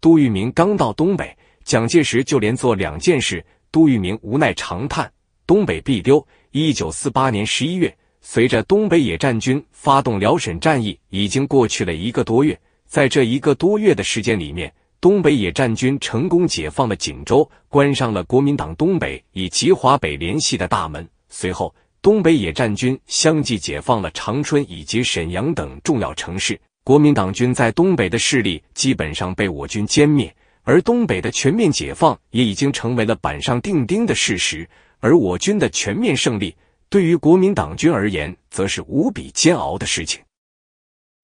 杜聿明刚到东北，蒋介石就连做两件事，杜聿明无奈长叹：“东北必丢。”一九四八年十一月，随着东北野战军发动辽沈战役，已经过去了一个多月。在这一个多月的时间里面，东北野战军成功解放了锦州，关上了国民党东北以及华北联系的大门。随后，东北野战军相继解放了长春以及沈阳等重要城市。国民党军在东北的势力基本上被我军歼灭，而东北的全面解放也已经成为了板上钉钉的事实。而我军的全面胜利，对于国民党军而言，则是无比煎熬的事情。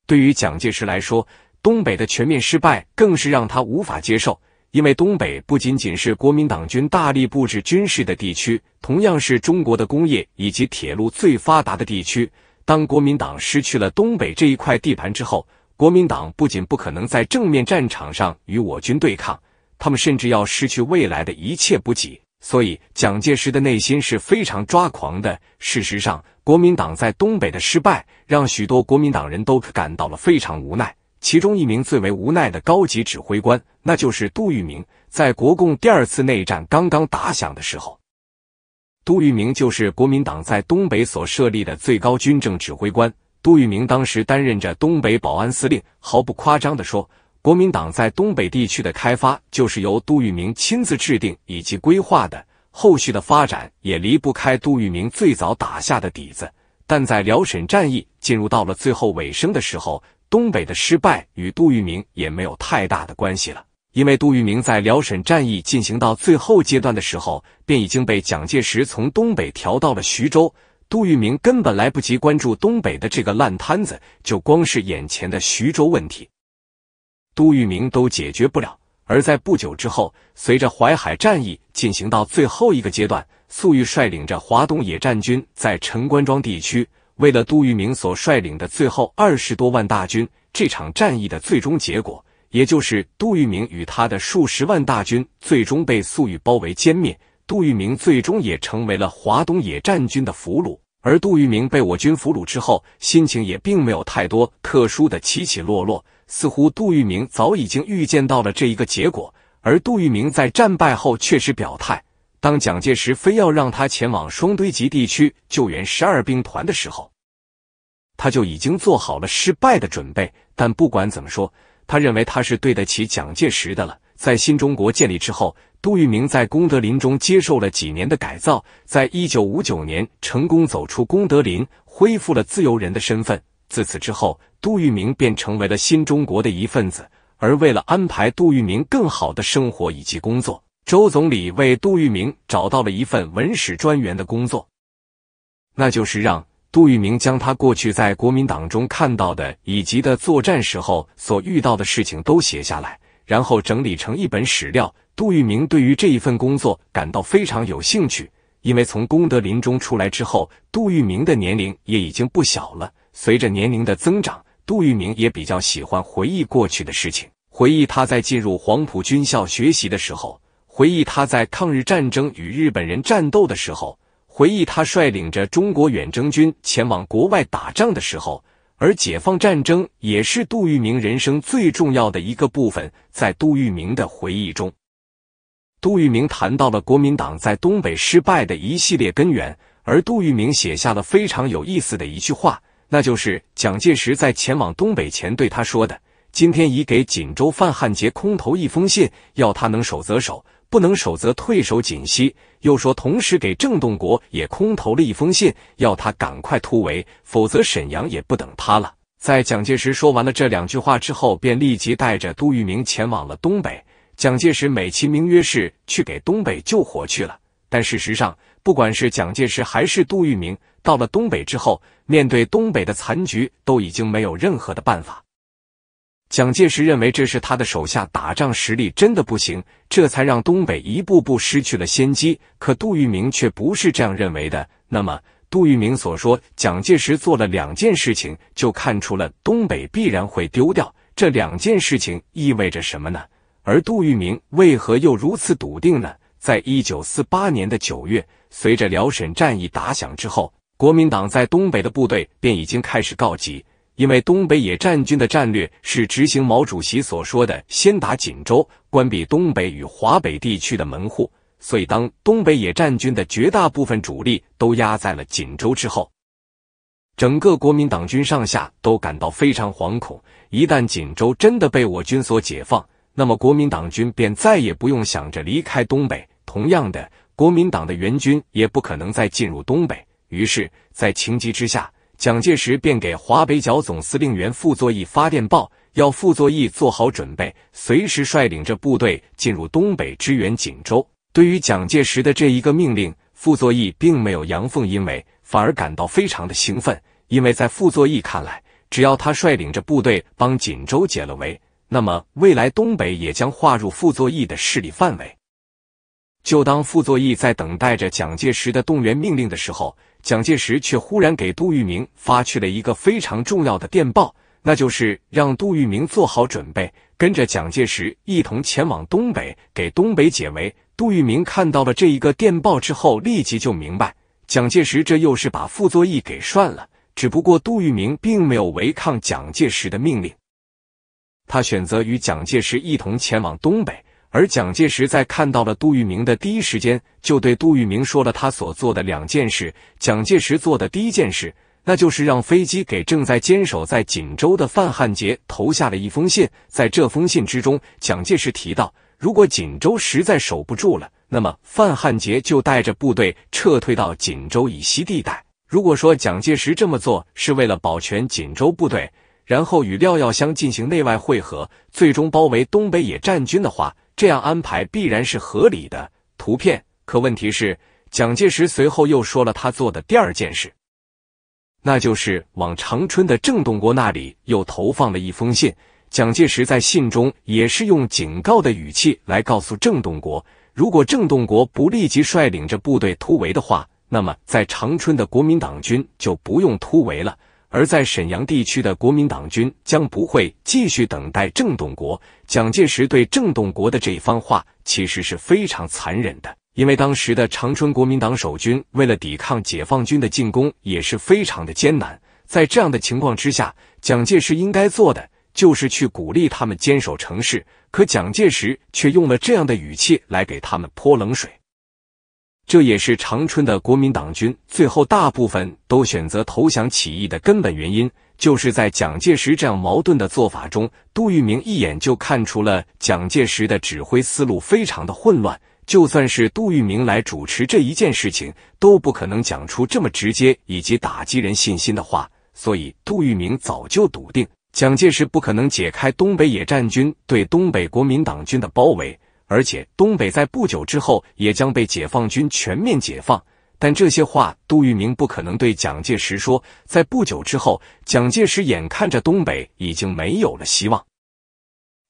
对于蒋介石来说，东北的全面失败更是让他无法接受，因为东北不仅仅是国民党军大力布置军事的地区，同样是中国的工业以及铁路最发达的地区。当国民党失去了东北这一块地盘之后，国民党不仅不可能在正面战场上与我军对抗，他们甚至要失去未来的一切补给。所以，蒋介石的内心是非常抓狂的。事实上，国民党在东北的失败，让许多国民党人都感到了非常无奈。其中一名最为无奈的高级指挥官，那就是杜聿明。在国共第二次内战刚刚打响的时候。杜聿明就是国民党在东北所设立的最高军政指挥官。杜聿明当时担任着东北保安司令，毫不夸张的说，国民党在东北地区的开发就是由杜聿明亲自制定以及规划的。后续的发展也离不开杜聿明最早打下的底子。但在辽沈战役进入到了最后尾声的时候，东北的失败与杜聿明也没有太大的关系了。因为杜聿明在辽沈战役进行到最后阶段的时候，便已经被蒋介石从东北调到了徐州。杜聿明根本来不及关注东北的这个烂摊子，就光是眼前的徐州问题，杜聿明都解决不了。而在不久之后，随着淮海战役进行到最后一个阶段，粟裕率领着华东野战军在陈官庄地区，为了杜聿明所率领的最后二十多万大军，这场战役的最终结果。也就是杜聿明与他的数十万大军最终被粟裕包围歼灭，杜聿明最终也成为了华东野战军的俘虏。而杜聿明被我军俘虏之后，心情也并没有太多特殊的起起落落，似乎杜聿明早已经预见到了这一个结果。而杜聿明在战败后确实表态，当蒋介石非要让他前往双堆集地区救援十二兵团的时候，他就已经做好了失败的准备。但不管怎么说。他认为他是对得起蒋介石的了。在新中国建立之后，杜聿明在功德林中接受了几年的改造，在一九五九年成功走出功德林，恢复了自由人的身份。自此之后，杜聿明便成为了新中国的一份子。而为了安排杜聿明更好的生活以及工作，周总理为杜聿明找到了一份文史专员的工作，那就是让。杜聿明将他过去在国民党中看到的，以及的作战时候所遇到的事情都写下来，然后整理成一本史料。杜聿明对于这一份工作感到非常有兴趣，因为从功德林中出来之后，杜聿明的年龄也已经不小了。随着年龄的增长，杜聿明也比较喜欢回忆过去的事情，回忆他在进入黄埔军校学习的时候，回忆他在抗日战争与日本人战斗的时候。回忆他率领着中国远征军前往国外打仗的时候，而解放战争也是杜聿明人生最重要的一个部分。在杜聿明的回忆中，杜聿明谈到了国民党在东北失败的一系列根源，而杜聿明写下了非常有意思的一句话，那就是蒋介石在前往东北前对他说的。今天已给锦州范汉杰空投一封信，要他能守则守，不能守则退守锦西。又说同时给郑洞国也空投了一封信，要他赶快突围，否则沈阳也不等他了。在蒋介石说完了这两句话之后，便立即带着杜聿明前往了东北。蒋介石美其名曰是去给东北救火去了，但事实上，不管是蒋介石还是杜聿明，到了东北之后，面对东北的残局，都已经没有任何的办法。蒋介石认为这是他的手下打仗实力真的不行，这才让东北一步步失去了先机。可杜聿明却不是这样认为的。那么，杜聿明所说，蒋介石做了两件事情，就看出了东北必然会丢掉。这两件事情意味着什么呢？而杜聿明为何又如此笃定呢？在一九四八年的九月，随着辽沈战役打响之后，国民党在东北的部队便已经开始告急。因为东北野战军的战略是执行毛主席所说的“先打锦州，关闭东北与华北地区的门户”，所以当东北野战军的绝大部分主力都压在了锦州之后，整个国民党军上下都感到非常惶恐。一旦锦州真的被我军所解放，那么国民党军便再也不用想着离开东北。同样的，国民党的援军也不可能再进入东北。于是，在情急之下。蒋介石便给华北剿总司令员傅作义发电报，要傅作义做好准备，随时率领着部队进入东北支援锦州。对于蒋介石的这一个命令，傅作义并没有阳奉阴违，反而感到非常的兴奋，因为在傅作义看来，只要他率领着部队帮锦州解了围，那么未来东北也将划入傅作义的势力范围。就当傅作义在等待着蒋介石的动员命令的时候。蒋介石却忽然给杜聿明发去了一个非常重要的电报，那就是让杜聿明做好准备，跟着蒋介石一同前往东北，给东北解围。杜聿明看到了这一个电报之后，立即就明白，蒋介石这又是把傅作义给涮了。只不过杜聿明并没有违抗蒋介石的命令，他选择与蒋介石一同前往东北。而蒋介石在看到了杜聿明的第一时间，就对杜聿明说了他所做的两件事。蒋介石做的第一件事，那就是让飞机给正在坚守在锦州的范汉杰投下了一封信。在这封信之中，蒋介石提到，如果锦州实在守不住了，那么范汉杰就带着部队撤退到锦州以西地带。如果说蒋介石这么做是为了保全锦州部队，然后与廖耀湘进行内外会合，最终包围东北野战军的话，这样安排必然是合理的。图片，可问题是，蒋介石随后又说了他做的第二件事，那就是往长春的郑洞国那里又投放了一封信。蒋介石在信中也是用警告的语气来告诉郑洞国，如果郑洞国不立即率领着部队突围的话，那么在长春的国民党军就不用突围了。而在沈阳地区的国民党军将不会继续等待郑洞国。蒋介石对郑洞国的这一番话其实是非常残忍的，因为当时的长春国民党守军为了抵抗解放军的进攻也是非常的艰难。在这样的情况之下，蒋介石应该做的就是去鼓励他们坚守城市，可蒋介石却用了这样的语气来给他们泼冷水。这也是长春的国民党军最后大部分都选择投降起义的根本原因，就是在蒋介石这样矛盾的做法中，杜聿明一眼就看出了蒋介石的指挥思路非常的混乱。就算是杜聿明来主持这一件事情，都不可能讲出这么直接以及打击人信心的话。所以，杜聿明早就笃定蒋介石不可能解开东北野战军对东北国民党军的包围。而且东北在不久之后也将被解放军全面解放，但这些话杜聿明不可能对蒋介石说。在不久之后，蒋介石眼看着东北已经没有了希望，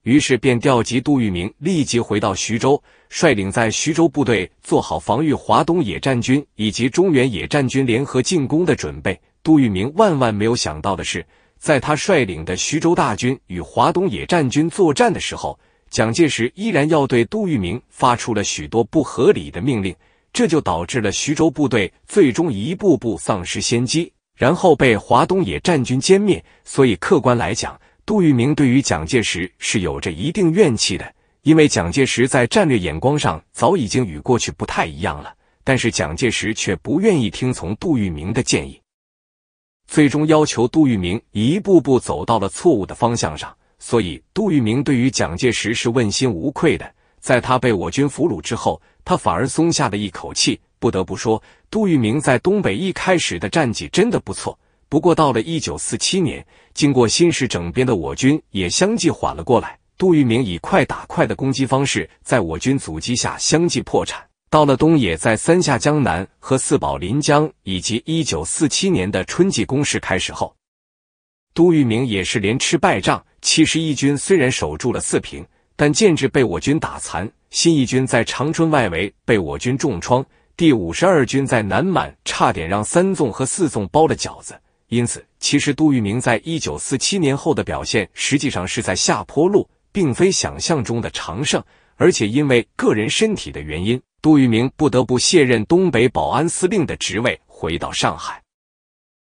于是便调集杜聿明立即回到徐州，率领在徐州部队做好防御华东野战军以及中原野战军联合进攻的准备。杜聿明万万没有想到的是，在他率领的徐州大军与华东野战军作战的时候。蒋介石依然要对杜聿明发出了许多不合理的命令，这就导致了徐州部队最终一步步丧失先机，然后被华东野战军歼灭。所以，客观来讲，杜聿明对于蒋介石是有着一定怨气的，因为蒋介石在战略眼光上早已经与过去不太一样了，但是蒋介石却不愿意听从杜聿明的建议，最终要求杜聿明一步步走到了错误的方向上。所以，杜聿明对于蒋介石是问心无愧的。在他被我军俘虏之后，他反而松下了一口气。不得不说，杜聿明在东北一开始的战绩真的不错。不过，到了一九四七年，经过新式整编的我军也相继缓了过来。杜聿明以快打快的攻击方式，在我军阻击下相继破产。到了东野在三下江南和四保临江以及一九四七年的春季攻势开始后，杜聿明也是连吃败仗。七十一军虽然守住了四平，但建制被我军打残；新一军在长春外围被我军重创；第五十二军在南满差点让三纵和四纵包了饺子。因此，其实杜聿明在一九四七年后的表现实际上是在下坡路，并非想象中的常胜。而且因为个人身体的原因，杜聿明不得不卸任东北保安司令的职位，回到上海。